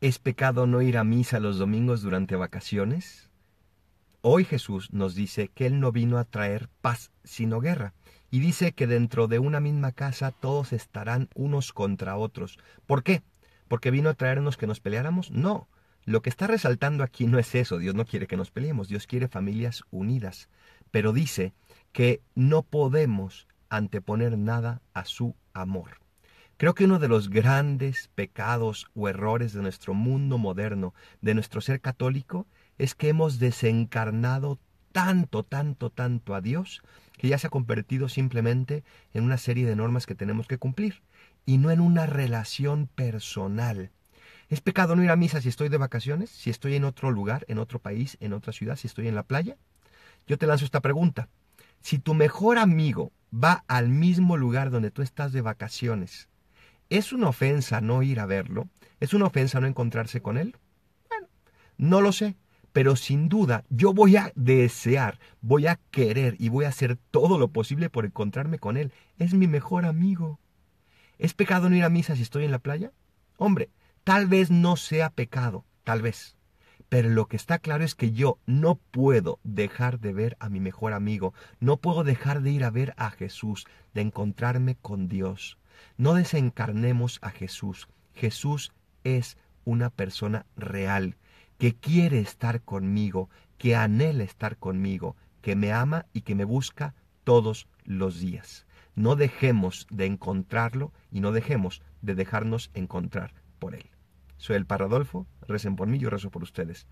¿Es pecado no ir a misa los domingos durante vacaciones? Hoy Jesús nos dice que Él no vino a traer paz sino guerra, y dice que dentro de una misma casa todos estarán unos contra otros. ¿Por qué? ¿Porque vino a traernos que nos peleáramos? No. Lo que está resaltando aquí no es eso, Dios no quiere que nos peleemos, Dios quiere familias unidas, pero dice que no podemos anteponer nada a su amor. Creo que uno de los grandes pecados o errores de nuestro mundo moderno, de nuestro ser católico, es que hemos desencarnado tanto, tanto, tanto a Dios, que ya se ha convertido simplemente en una serie de normas que tenemos que cumplir, y no en una relación personal. ¿Es pecado no ir a misa si estoy de vacaciones, si estoy en otro lugar, en otro país, en otra ciudad, si estoy en la playa? Yo te lanzo esta pregunta. Si tu mejor amigo va al mismo lugar donde tú estás de vacaciones, ¿Es una ofensa no ir a verlo? ¿Es una ofensa no encontrarse con él? Bueno, no lo sé, pero sin duda yo voy a desear, voy a querer y voy a hacer todo lo posible por encontrarme con él. Es mi mejor amigo. ¿Es pecado no ir a misa si estoy en la playa? Hombre, tal vez no sea pecado, tal vez. Pero lo que está claro es que yo no puedo dejar de ver a mi mejor amigo, no puedo dejar de ir a ver a Jesús, de encontrarme con Dios. No desencarnemos a Jesús. Jesús es una persona real, que quiere estar conmigo, que anhela estar conmigo, que me ama y que me busca todos los días. No dejemos de encontrarlo y no dejemos de dejarnos encontrar por él. Soy el Paradolfo, recen por mí, yo rezo por ustedes.